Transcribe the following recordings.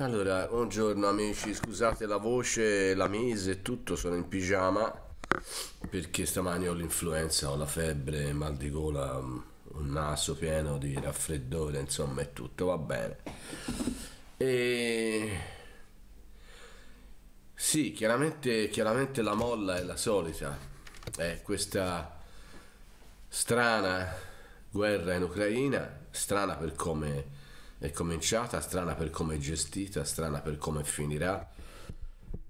Allora, buongiorno amici, scusate la voce, la mise e tutto, sono in pigiama perché stamani ho l'influenza, ho la febbre, mal di gola, un naso pieno di raffreddore, insomma è tutto, va bene. E... Sì, chiaramente, chiaramente la molla è la solita, è questa strana guerra in Ucraina, strana per come è cominciata, strana per come è gestita, strana per come finirà,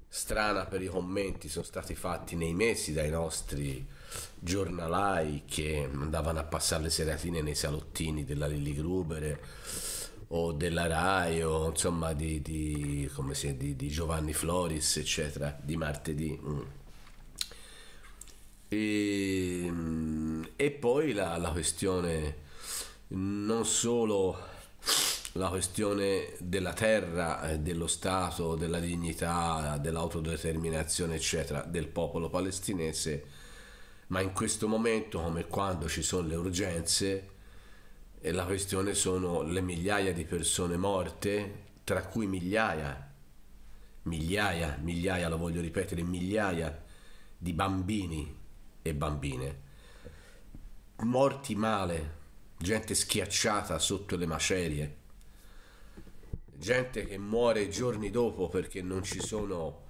strana per i commenti sono stati fatti nei mesi dai nostri giornalai che andavano a passare le seratine nei salottini della Lilli Gruber o della Rai o insomma di, di, si, di, di Giovanni Floris eccetera di martedì mm. e, ehm, e, poi la, la questione non solo la questione della terra, eh, dello Stato, della dignità, dell'autodeterminazione, eccetera, del popolo palestinese, ma in questo momento, come quando ci sono le urgenze, e la questione sono le migliaia di persone morte, tra cui migliaia, migliaia, migliaia, lo voglio ripetere, migliaia di bambini e bambine, morti male, gente schiacciata sotto le macerie gente che muore giorni dopo perché non ci sono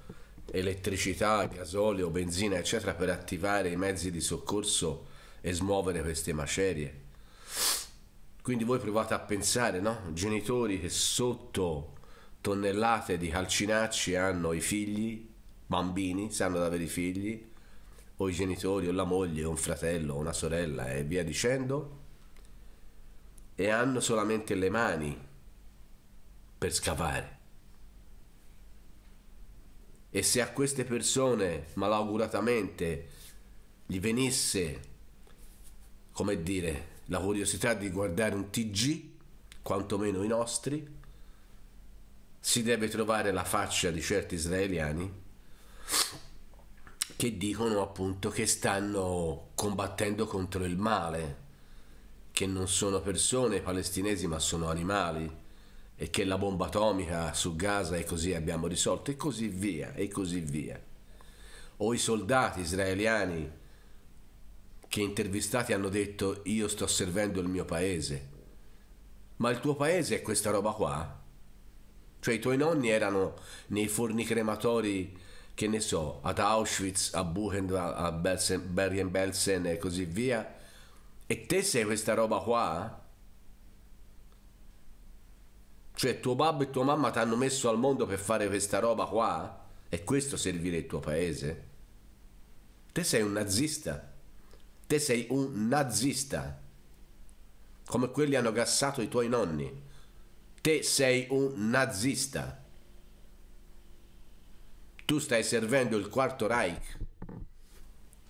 elettricità, gasolio, benzina, eccetera, per attivare i mezzi di soccorso e smuovere queste macerie. Quindi voi provate a pensare, no? Genitori che sotto tonnellate di calcinacci hanno i figli, bambini, sanno di avere i figli, o i genitori, o la moglie, o un fratello, o una sorella e via dicendo, e hanno solamente le mani per scavare. E se a queste persone malauguratamente gli venisse, come dire, la curiosità di guardare un TG, quantomeno i nostri, si deve trovare la faccia di certi israeliani che dicono appunto che stanno combattendo contro il male, che non sono persone palestinesi ma sono animali e che la bomba atomica su Gaza è così abbiamo risolto e così via e così via. O i soldati israeliani che intervistati hanno detto io sto servendo il mio paese. Ma il tuo paese è questa roba qua? Cioè i tuoi nonni erano nei forni crematori, che ne so, ad Auschwitz, a Buchenwald, a Bergen-Belsen e così via. E te sei questa roba qua? Cioè tuo babbo e tua mamma ti hanno messo al mondo per fare questa roba qua? E questo servire il tuo paese? Te sei un nazista. Te sei un nazista. Come quelli hanno gassato i tuoi nonni. Te sei un nazista. Tu stai servendo il quarto Reich,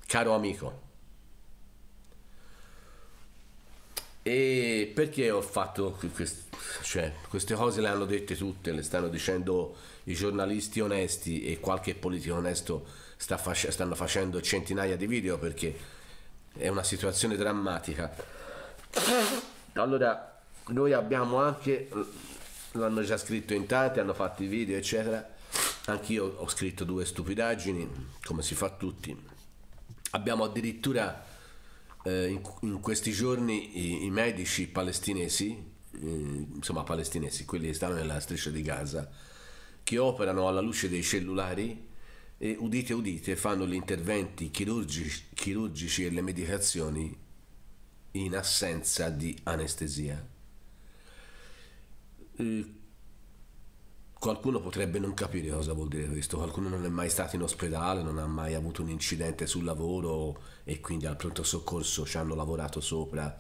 caro amico. E perché ho fatto quest- cioè, queste cose le hanno dette tutte, le stanno dicendo i giornalisti onesti e qualche politico onesto sta fac- stanno facendo centinaia di video perché è una situazione drammatica. Allora, noi abbiamo anche, l'hanno già scritto in tanti, hanno fatto i video, eccetera. Anch'io ho scritto due stupidaggini, come si fa tutti. Abbiamo addirittura eh, in, questi giorni i, i medici palestinesi, eh, insomma palestinesi, quelli che stanno nella striscia di Gaza, che operano alla luce dei cellulari, e udite udite fanno gli interventi chirurgici, chirurgici e le medicazioni in assenza di anestesia. Eh, Qualcuno potrebbe non capire cosa vuol dire questo, qualcuno non è mai stato in ospedale, non ha mai avuto un incidente sul lavoro e quindi al pronto soccorso ci hanno lavorato sopra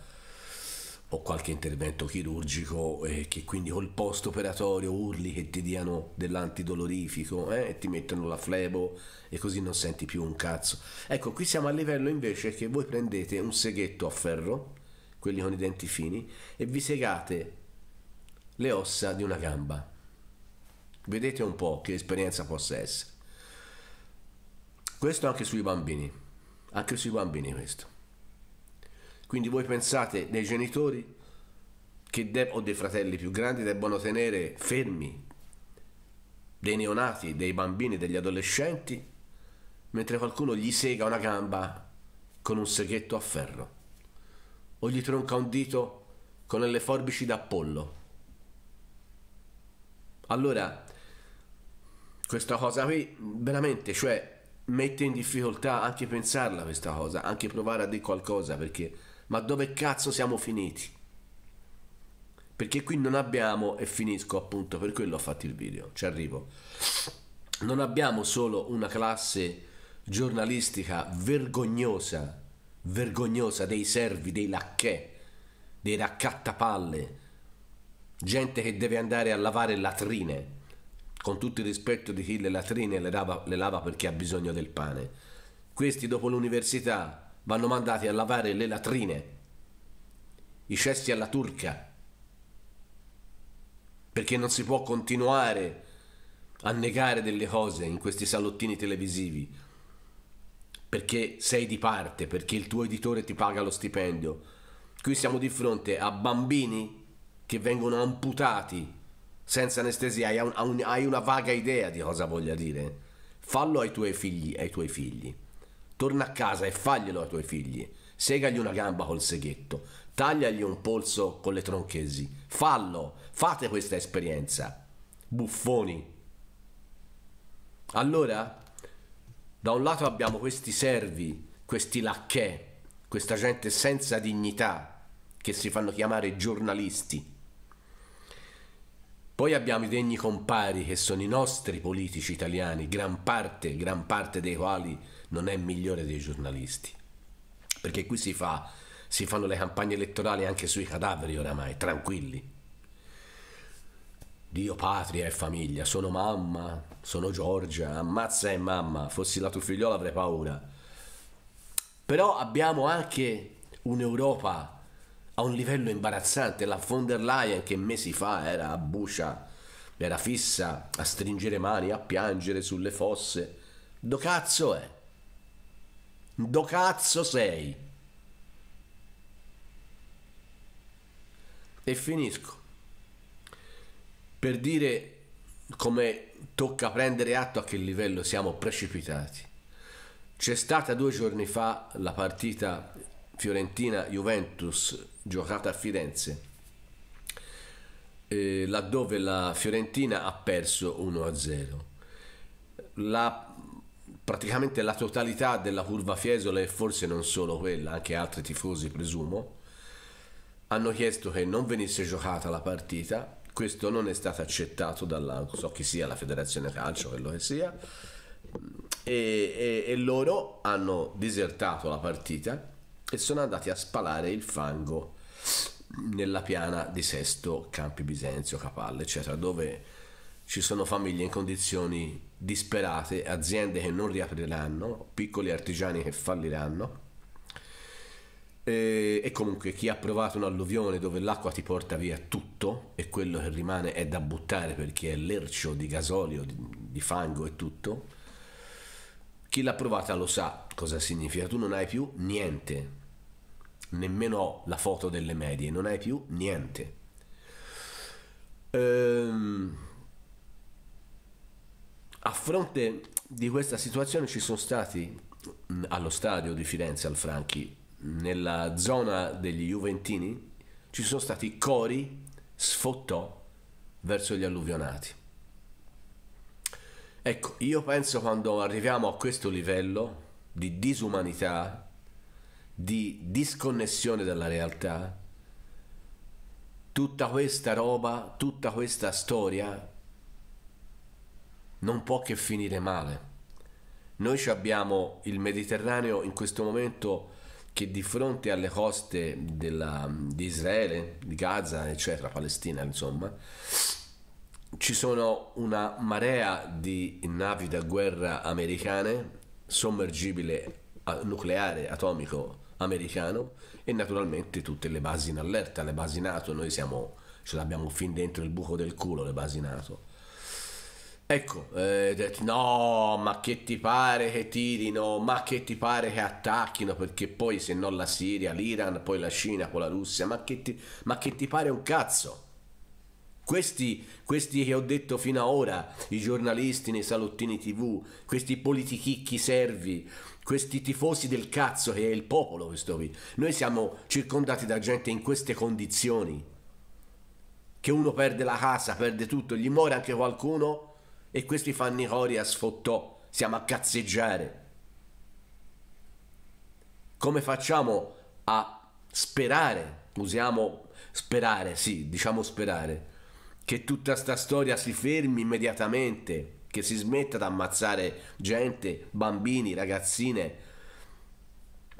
o qualche intervento chirurgico e che quindi col post operatorio urli che ti diano dell'antidolorifico eh, e ti mettono la flebo e così non senti più un cazzo. Ecco, qui siamo a livello invece che voi prendete un seghetto a ferro, quelli con i denti fini, e vi segate le ossa di una gamba Vedete un po' che esperienza possa essere. Questo anche sui bambini, anche sui bambini questo. Quindi voi pensate dei genitori che de- o dei fratelli più grandi debbono tenere fermi dei neonati, dei bambini, degli adolescenti, mentre qualcuno gli sega una gamba con un seghetto a ferro o gli tronca un dito con le forbici d'appollo. Allora, questa cosa qui veramente, cioè, mette in difficoltà anche pensarla questa cosa, anche provare a dire qualcosa perché ma dove cazzo siamo finiti? Perché qui non abbiamo, e finisco appunto, per quello ho fatto il video, ci arrivo, non abbiamo solo una classe giornalistica vergognosa, vergognosa dei servi, dei lacchè, dei raccattapalle, gente che deve andare a lavare latrine con tutto il rispetto di chi le latrine le lava, le lava perché ha bisogno del pane. Questi dopo l'università vanno mandati a lavare le latrine, i cesti alla turca, perché non si può continuare a negare delle cose in questi salottini televisivi, perché sei di parte, perché il tuo editore ti paga lo stipendio. Qui siamo di fronte a bambini che vengono amputati senza anestesia, hai, un, hai, una vaga idea di cosa voglia dire. Fallo ai tuoi figli, ai tuoi figli. Torna a casa e faglielo ai tuoi figli. Segagli una gamba col seghetto, tagliagli un polso con le tronchesi. Fallo, fate questa esperienza. Buffoni. Allora, da un lato abbiamo questi servi, questi lacchè, questa gente senza dignità che si fanno chiamare giornalisti poi abbiamo i degni compari che sono i nostri politici italiani, gran parte, gran parte dei quali non è migliore dei giornalisti. Perché qui si, fa, si fanno le campagne elettorali anche sui cadaveri oramai, tranquilli. Dio, patria e famiglia, sono mamma, sono Giorgia, ammazza e mamma, fossi la tua figliola avrei paura. Però abbiamo anche un'Europa a un livello imbarazzante. La von der Leyen che mesi fa era a buscia, era fissa a stringere mani, a piangere sulle fosse. Do cazzo è? Do cazzo sei? E finisco per dire come tocca prendere atto a che livello siamo precipitati. C'è stata due giorni fa la partita Fiorentina-Juventus giocata a Firenze, eh, laddove la Fiorentina ha perso 1-0. La, praticamente la totalità della curva Fiesole, e forse non solo quella, anche altri tifosi presumo, hanno chiesto che non venisse giocata la partita. Questo non è stato accettato dalla, so chi sia, la federazione calcio, quello che sia. E, e, e, loro hanno disertato la partita e sono andati a spalare il fango nella piana di Sesto, Campi Bisenzio, Capalle, eccetera, dove ci sono famiglie in condizioni disperate, aziende che non riapriranno, piccoli artigiani che falliranno. E, e comunque chi ha provato un'alluvione dove l'acqua ti porta via tutto e quello che rimane è da buttare perché è lercio di gasolio, di, di fango e tutto, chi l'ha provata lo sa cosa significa, tu non hai più niente, nemmeno la foto delle medie, non hai più niente. Ehm, a fronte di questa situazione ci sono stati mm, allo stadio di Firenze al Franchi, nella zona degli Juventini, ci sono stati cori sfottò verso gli alluvionati. Ecco, io penso quando arriviamo a questo livello di disumanità di disconnessione dalla realtà, tutta questa roba, tutta questa storia non può che finire male. Noi abbiamo il Mediterraneo in questo momento che di fronte alle coste della, di Israele, di Gaza, eccetera, Palestina, insomma, ci sono una marea di navi da guerra americane, sommergibile nucleare, atomico, americano e naturalmente tutte le basi in allerta, le basi NATO, noi siamo, ce l'abbiamo fin dentro il buco del culo le basi NATO. Ecco, eh, no, ma che ti pare che tirino, ma che ti pare che attacchino, perché poi se no la Siria, l'Iran, poi la Cina, poi la Russia, ma che ti, ma che ti pare un cazzo? Questi, questi, che ho detto fino ad ora, i giornalisti nei salottini tv, questi politichicchi servi, questi tifosi del cazzo che è il popolo questo qui, noi siamo circondati da gente in queste condizioni, che uno perde la casa, perde tutto, gli muore anche qualcuno e questi fanno i cori a sfottò, siamo a cazzeggiare. Come facciamo a sperare? Usiamo sperare, sì, diciamo sperare che tutta sta storia si fermi immediatamente, che si smetta di ammazzare gente, bambini, ragazzine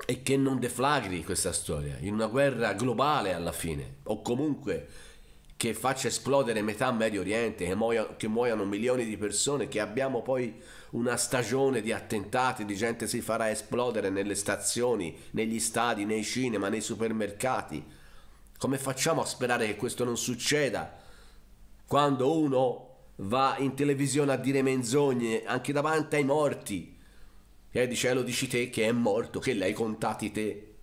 e che non deflagri questa storia in una guerra globale alla fine o comunque che faccia esplodere metà Medio Oriente, che, muoia, che muoiano milioni di persone, che abbiamo poi una stagione di attentati, di gente si farà esplodere nelle stazioni, negli stadi, nei cinema, nei supermercati. Come facciamo a sperare che questo non succeda? quando uno va in televisione a dire menzogne anche davanti ai morti e dice eh, lo dici te che è morto, che l'hai contati te.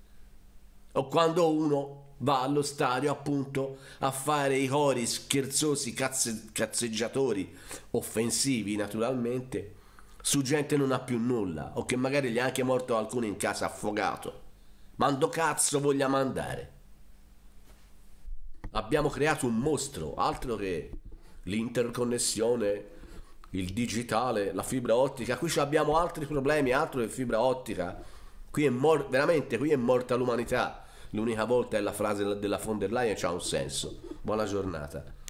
O quando uno va allo stadio appunto a fare i cori scherzosi, cazze, cazzeggiatori, offensivi naturalmente, su gente non ha più nulla o che magari gli è anche morto qualcuno in casa affogato. Mando cazzo vogliamo andare? abbiamo creato un mostro, altro che l'interconnessione, il digitale, la fibra ottica, qui abbiamo altri problemi, altro che fibra ottica, qui è mor- veramente qui è morta l'umanità, l'unica volta è la frase della von der Leyen, ha un senso, buona giornata.